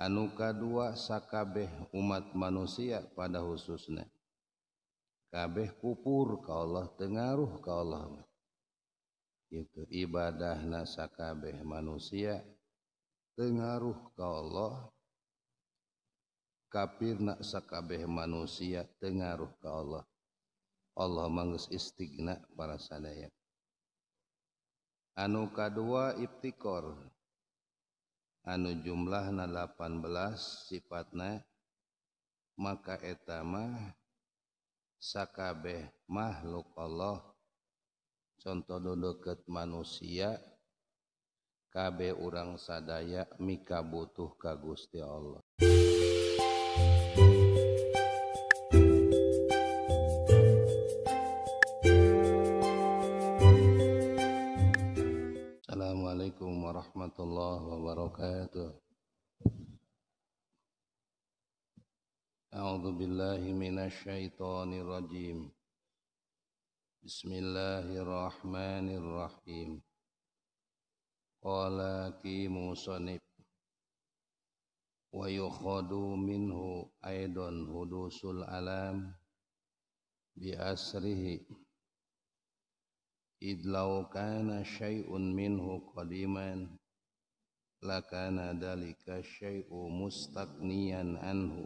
anu kadua sakabeh umat manusia pada khususnya kabeh kupur ka Allah tengaruh ka Allah itu ibadah sakabeh manusia tengaruh ka Allah kafir sakabeh manusia tengaruh ka Allah Allah mangus istigna para sadaya anu kadua ibtikor anu jumlah 18 sifatnya maka etama Sakabeh makhluk Allah contoh deket manusia KB orang sadaya mika butuh kagusti Allah عليكم ورحمة الله وبركاته أعوذ بالله من الشيطان الرجيم بسم الله الرحمن الرحيم قال كي مصنف ويخد منه أيضا حدوث الألام بأسره إذ لو كان شيء منه قديما لكان ذلك الشيء anhu, عنه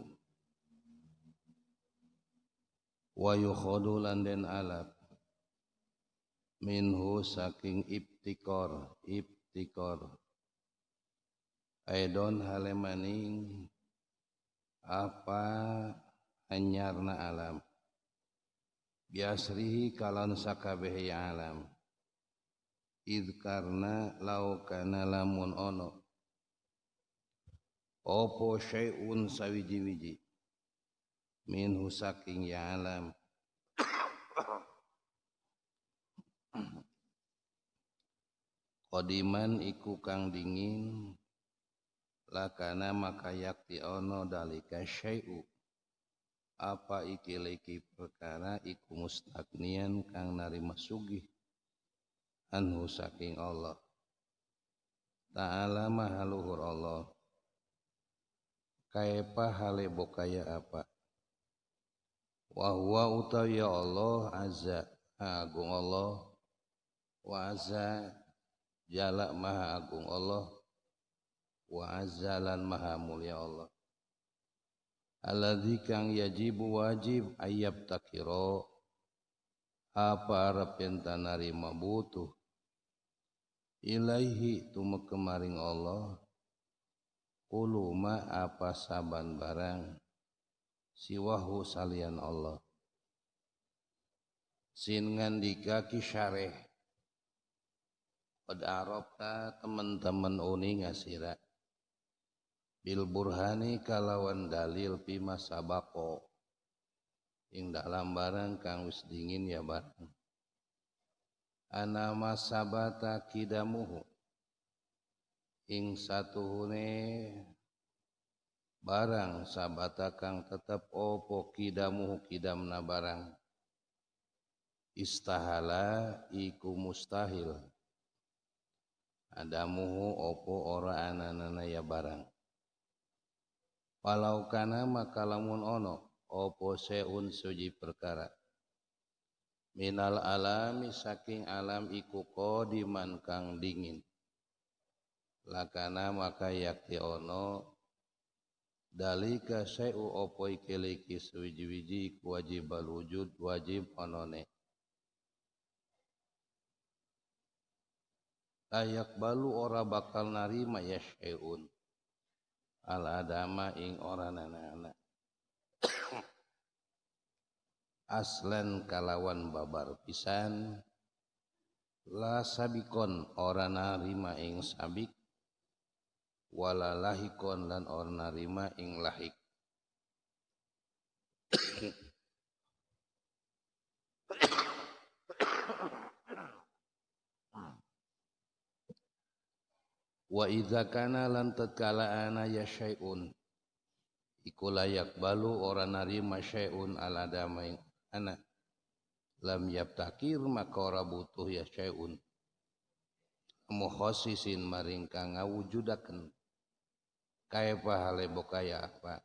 ويخذ لندن alap minhu saking ibtikor ibtikor aidon halemaning apa anyarna alam biasrihi kalan sakabehi ya alam id karena kana lamun ono opo syai'un sawiji-wiji min husaking ya alam Kodiman iku kang dingin lakana maka yakti ono dalika syai'u apa iki leki perkara iku mustaknian kang nari sugih anhu saking Allah ta'ala maha luhur Allah kaepa hale bokaya apa wa huwa utawi ya Allah azza agung Allah wa azza jalak maha agung Allah wa azzalan maha mulia Allah alladzi kang yajibu wajib ayab takiro apa arep yang narima butuh ilaihi tumek kemaring Allah uluma apa saban barang siwahu salian Allah sin ngandika kisyareh Pada Arab teman-teman uni ngasirak bil burhani kalawan dalil pima sabako ing dalam barang kang wis dingin ya barang anama sabata kidamuhu ing satuhune barang sabata kang tetep opo kidamuhu kidamna barang istahala iku mustahil adamuhu opo ora ananana ya barang walau kana maka lamun ono opo seun suji perkara minal alami saking alam iku kodiman kang dingin lakana maka yakti ono dalika seu opo ikiliki suji wiji wajib wujud wajib onone layak balu ora bakal narima ya syai'un ala adama ing ora anak aslan kalawan babar pisan la sabikon orang narima ing sabik wala lahikon lan ora narima ing lahik wa idza kana lan tatkala ana ya syai'un iku layak balu ora narima syai'un al adama ana lam yaptakir maka ora butuh ya syai'un mukhasisin maring kang ngawujudaken kaifa hale bokaya apa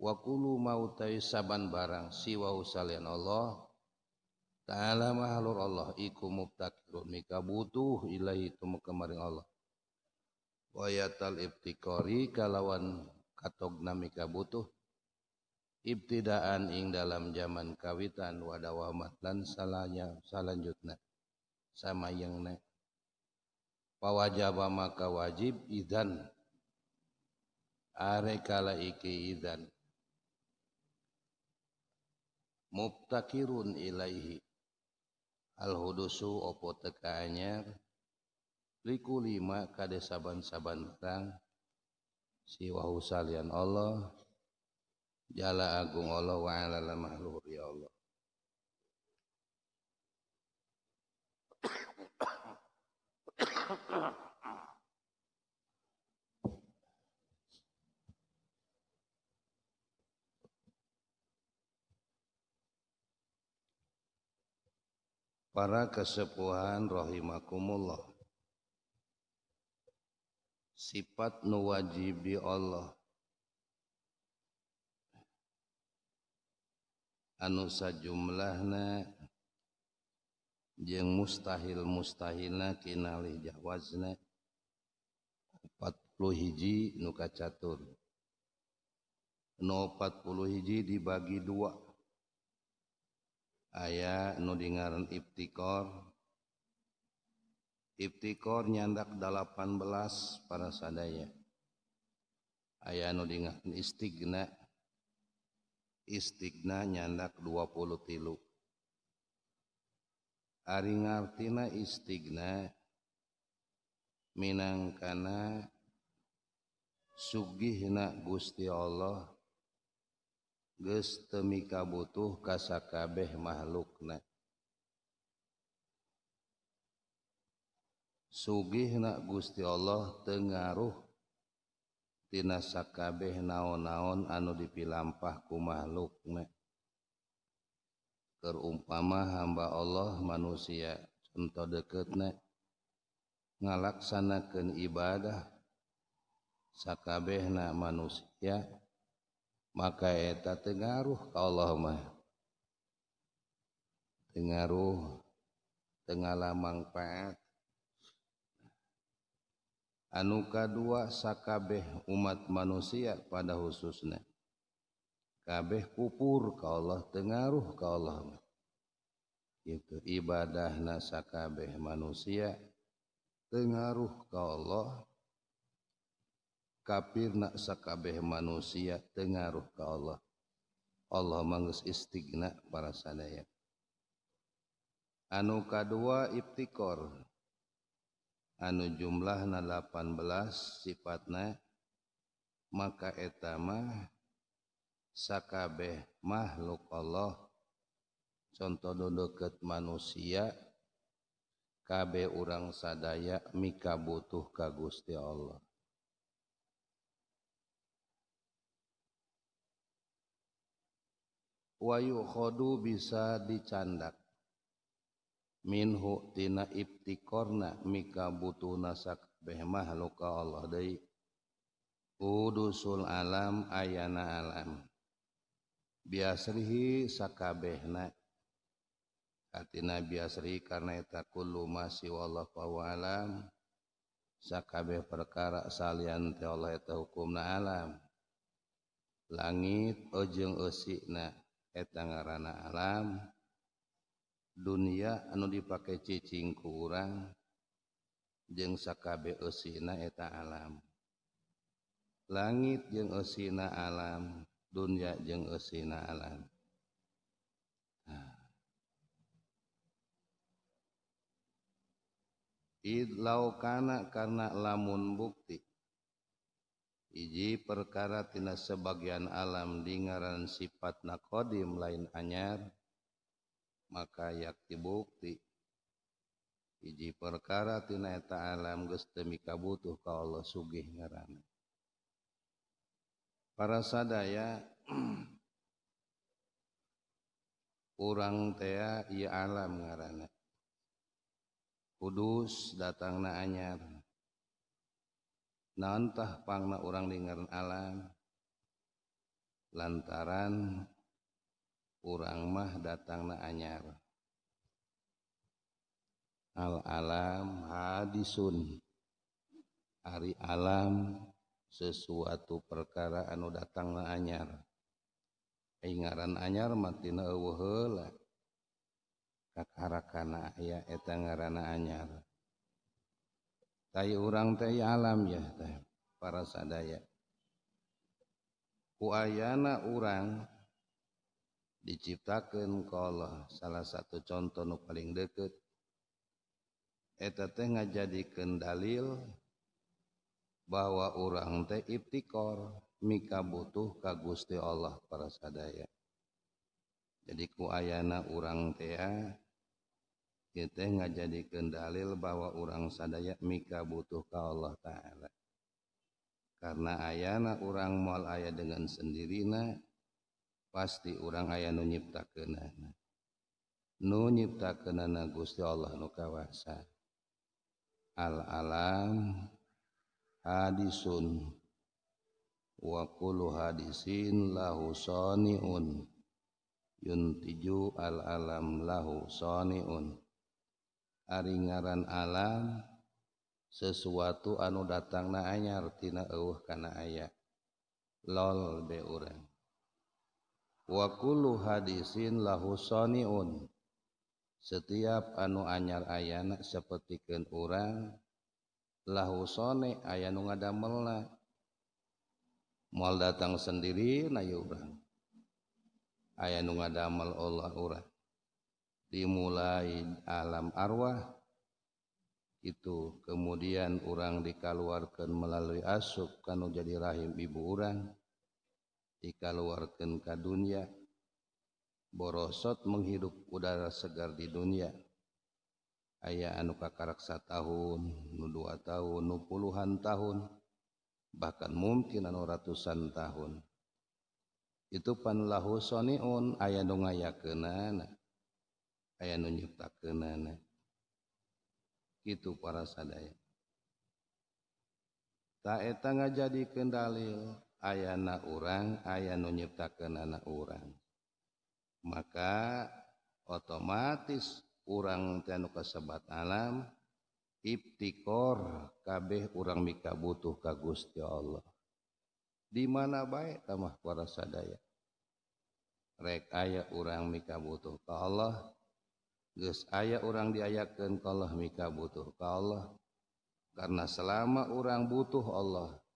wa kulu mautai saban barang siwa usalian Allah Ta'ala mahalur Allah iku mubtakirun mika butuh ilahi tumu kemarin Allah wayatal ibtikori kalawan katogna mika butuh ibtidaan ing dalam zaman kawitan wadawamat lan salanya salanjutna sama yang ne pawajaba maka wajib idan are kala iki idan mubtakirun ilaihi al hudusu opo teka liku lima kade saban-saban kang si salian Allah jala agung Allah wa ala mahluk ya Allah Para kesepuhan rahimakumullah sifat nuwajibi Allah anuksa jumlahng mustahil mustahilwa 40 hiji nuka catur no 40 hiji dibagi dua aya nudingaran Itikor diptikor nyandak 18 para sadanya ayanustigna Istigna nyandak 20 tilu Ari artitina isstigna Minangkan Suginak Gusti Allah gustemika butuh kaskabehh makhlukna Sugih na guststi Allahtengahruh Ti sakabeh naon-naon anu dipilampahku makhluknek kerumpama hamba Allah manusia contoh deketnek ngalaksanakan ibadah sakabehnak manusia maka etategaruh Allahmah Tenruhtengahlamang Pakat anu kadua sakabeh umat manusia pada khususnya kabeh kupur ka Allah tengaruh ka Allah itu ibadah sakabeh manusia tengaruh ka Allah kafir nak sakabeh manusia tengaruh ka Allah Allah mangges istigna para sadaya anu kadua ibtikor anu jumlah18 sifatnya maka etama Sakabeh makhluk Allah contohdodoket manusia KB urangsa dayak mika butuh kagusti Allah Wahyukhodu bisa dicandakan Minhutina ti korna mika butu nashmahuka Allah Udu sul alam ayaana alam Biasrihi Sakabeh na biasri karenaetakul masihwala alam Sakabeh perkara salyan telaheta hukum na alam Langit ujungng usikna etang ngaana alam, dunia anu dipakai ccing kurang jengsakabe Osina eta alam langit jeng Osina alam dunia jeng Osina alam kan karena lamun bukti iji perkaratina sebagian alam lingaran sifat nakodim lain anyar di maka yakti bukti biji perkaratinaeta alam gustemika butuh kalau suginger para sadaya orang teaa ia alam nga Kudus datang naar nontah panna orang linggar alam lantaran kita orang mah datang na anyar Al alam hadisun Ari alam sesuatu perkaraanu datang na anyar keingaran anyar mati anyar tay orang tay alam ya para sadaya kuana orang diciptakan kalau salah satu contoh paling deket ettete nga jadi kendalil bahwa orangtiptikor mika butuh kagusti Allah para sadak jadiku Ayna urang T kita nga jadi kendalil bahwa orang sadaya mika butuh ke Allah ta'ala karena ayana orang mal ayat dengan sendiri na kita pasti orang ayaah nunyipta ke nunyipta ke na Gusti Allah nukawasa al alam hadisun wa hadisinlahun yun tiju al alamlahuun ariringaran alam sesuatu anu datang naar tina uh karena ayaah lol de orangnya wa kullu hadisin lahu soniun setiap anu anyar ayana sapertikeun urang lahu sone aya nu ngadamelna moal datang sendiri na urang aya nu ngadamel Allah urang dimulai alam arwah itu kemudian orang dikaluarkan melalui asup kanu jadi rahim ibu orang ketika keluarkenka dunia borosot menghidup udara segar di dunia aya anuka karaktersa tahun nu dua tahun nu puluhan tahun bahkan mungkin anu ratusan tahun itu panlahun aya do aya itu para sadaya ta jadi kenddalil ayana orang aya nunyiptaakan anak orang maka otomatis kurang tenuh kesebat alam kitikor kabeh orang mika butuh kagusya Allah dimana baik tamah para sad day rekya orang mika butuh Allah ayaah orang diyakan kalau mika butuh Allah karena selama orang butuh Allah kita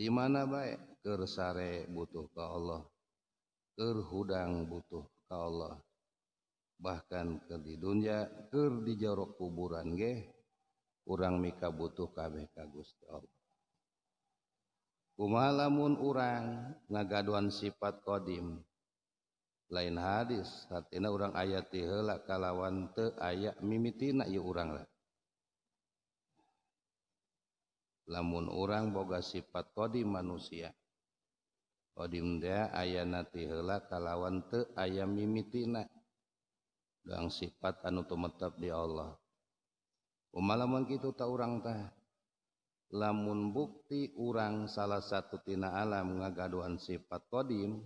gimana baikkersre butuh ke Allah terhudang butuh kalau Allah bahkan ke di duniaker di jorok kuburan geh kurang mika butuh kami kagus pemalamun orangrang ngagaduan sifat Qdim lain hadis hat ini orang ayati helak kalawan te ayayak mimmi Ti y orangranglah lamun orang boga sifat kodim manusia ayakalawan aya mitina dan sifat an untukp di Allah pemalaman gitu tahu orangtah lamun bukti urang salah satu tina alam ngagaduan sifat kodim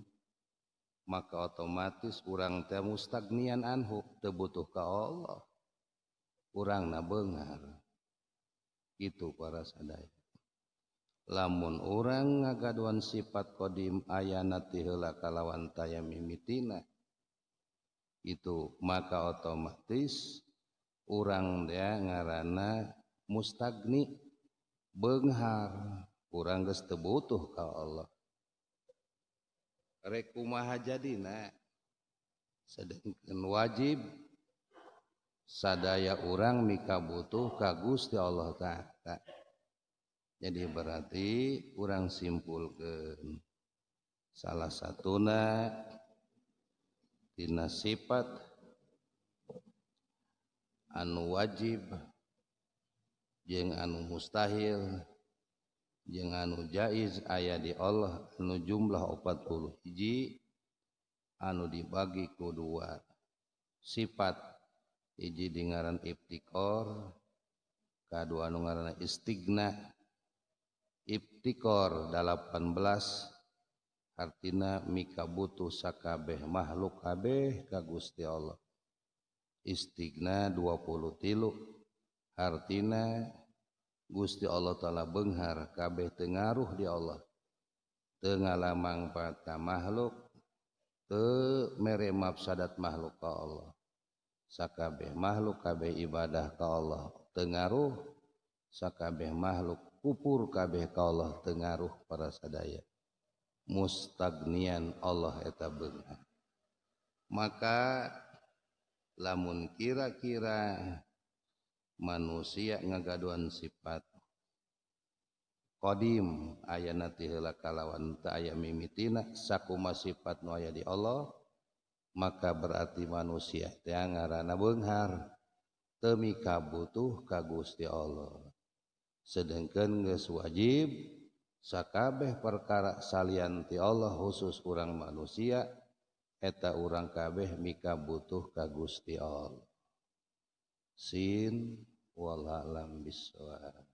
maka otomatis kurangrang temmu stagnian anhu terbutuh ke Allah kurang na Bengar itu para sadai lamun orang ngagaduan sifat Qdim ayanaatilakalawan tay mimitina itu maka otomatis orang de ngarana mustagni penghar kurang geste butuh kalau Allah rekumaha jadidina wajib sadaya orang nika butuh kagus di Allahkahkak jadi berarti kurang simpul ke salah satu tina sifat anu wajib jeng anu mustahil jeng anu jaiz ayat di Allah anu jumlah 40 hiji anu dibagi ku dua sifat hiji dengaran iptikor kedua anu ngaran istigna Itikor 18 artina mika butuh sakabeh makhluk kabeh ka Gusti Allah. Istigna 20 tilu artina Gusti Allah taala benghar kabeh tengaruh di Allah. Tengah lamang pata makhluk te mere mafsadat makhluk ka Allah. Sakabeh makhluk kabeh ibadah ka Allah. Tengaruh sakabeh makhluk kupur kabeh Allah tengaruh para sadaya mustagnian Allah eta beunghar maka lamun kira-kira manusia ngagaduan sifat Qadim ayana heula kalawan teu aya mimitina sakuma sifat nu aya di Allah maka berarti manusia teh ngaranna beunghar temi mikabutuh ka Gusti Allah sedangkannge wajib sakabeh perkara salanti Allah khusus kurang manusia eta orangrang kabeh mika butuh kagutiol Sinwala laambiwaat